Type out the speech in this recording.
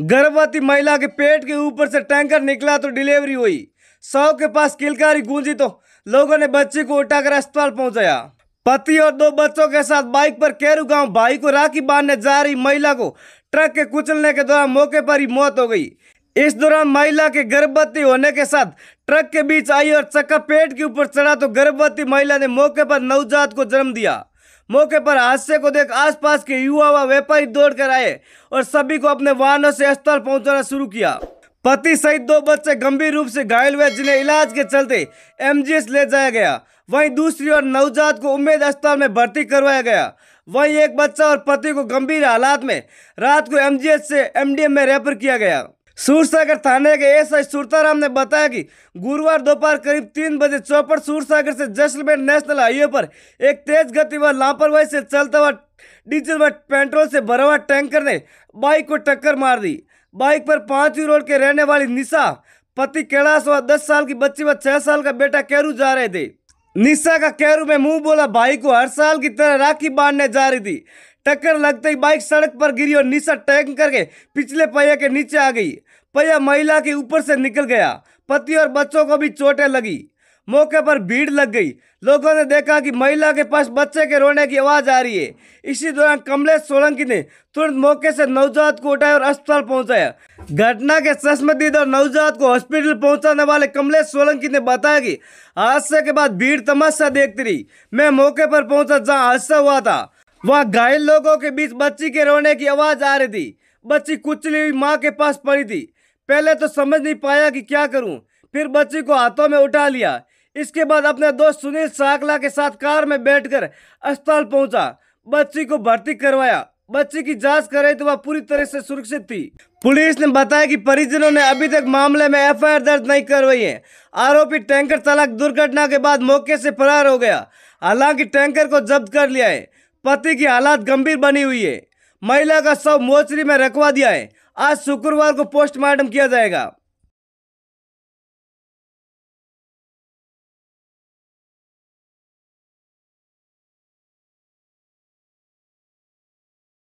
गर्भवती महिला के पेट के ऊपर से टैंकर निकला तो डिलीवरी हुई सौ के पास किलकारी गूंजी तो लोगों ने बच्ची को उठाकर अस्पताल पहुंचाया पति और दो बच्चों के साथ बाइक पर केरू गांव भाई को राखी बांधने जा रही महिला को ट्रक के कुचलने के दौरान मौके पर ही मौत हो गई इस दौरान महिला के गर्भवती होने के साथ ट्रक के बीच आई और चक्का पेट के ऊपर चढ़ा तो गर्भवती महिला ने मौके पर नवजात को जन्म दिया मौके पर हादसे को देख आसपास के युवा व व्यापारी दौड़ कर आए और सभी को अपने वाहनों से स्थल पहुंचाना शुरू किया पति सहित दो बच्चे गंभीर रूप से घायल हुए जिन्हें इलाज के चलते एमजीएस ले जाया गया वहीं दूसरी ओर नवजात को उम्मीद अस्पताल में भर्ती करवाया गया वहीं एक बच्चा और पति को गंभीर हालात में रात को एमजीएस से एमडीएम में रेफर किया गया सूरसागर थाने के एस आई सुरताराम ने बताया कि गुरुवार दोपहर करीब तीन बजे चौपड़ सूरसागर से जैसलमेर नेशनल हाईवे पर एक तेज गति व लापरवाही से चलता हुआ डीजल व पेट्रोल से भरा हुआ टैंकर ने बाइक को टक्कर मार दी बाइक पर पांचवी रोड के रहने वाली निशा पति कैलाश व दस साल की बच्ची व छह साल का बेटा कैरू जा रहे थे निशा का कैरू में मुंह बोला भाई को हर साल की तरह राखी बांधने जा रही थी टक्कर लगते ही बाइक सड़क पर गिरी और निशा टैंक करके पिछले पहिया के नीचे आ गई पहिया महिला के ऊपर से निकल गया पति और बच्चों को भी चोटें लगी मौके पर भीड़ लग गई लोगों ने देखा कि महिला के पास बच्चे के रोने की आवाज़ आ रही है इसी दौरान कमलेश सोलंकी ने तुरंत मौके से नवजात को उठाया और अस्पताल पहुंचाया घटना के चश्मदीद और नवजात को हॉस्पिटल पहुंचाने वाले कमलेश सोलंकी ने बताया कि हादसे के बाद भीड़ तमाशा देखती रही मैं मौके पर पहुंचा जहां हादसा हुआ था वहाँ घायल लोगों के बीच बच्ची के रोने की आवाज आ रही थी बच्ची कुचली हुई माँ के पास पड़ी थी पहले तो समझ नहीं पाया कि क्या करूं फिर बच्ची को हाथों में उठा लिया इसके बाद अपने दोस्त सुनील साकला के साथ कार में बैठकर अस्पताल पहुंचा बच्ची को भर्ती करवाया बच्ची की जांच करे तो वह पूरी तरह से सुरक्षित थी पुलिस ने बताया कि परिजनों ने अभी तक मामले में एफआईआर दर्ज नहीं करवाई है आरोपी टैंकर चालक दुर्घटना के बाद मौके से फरार हो गया हालांकि टैंकर को जब्त कर लिया है पति की हालात गंभीर बनी हुई है महिला का शव मोचरी में रखवा दिया है आज शुक्रवार को पोस्टमार्टम किया जाएगा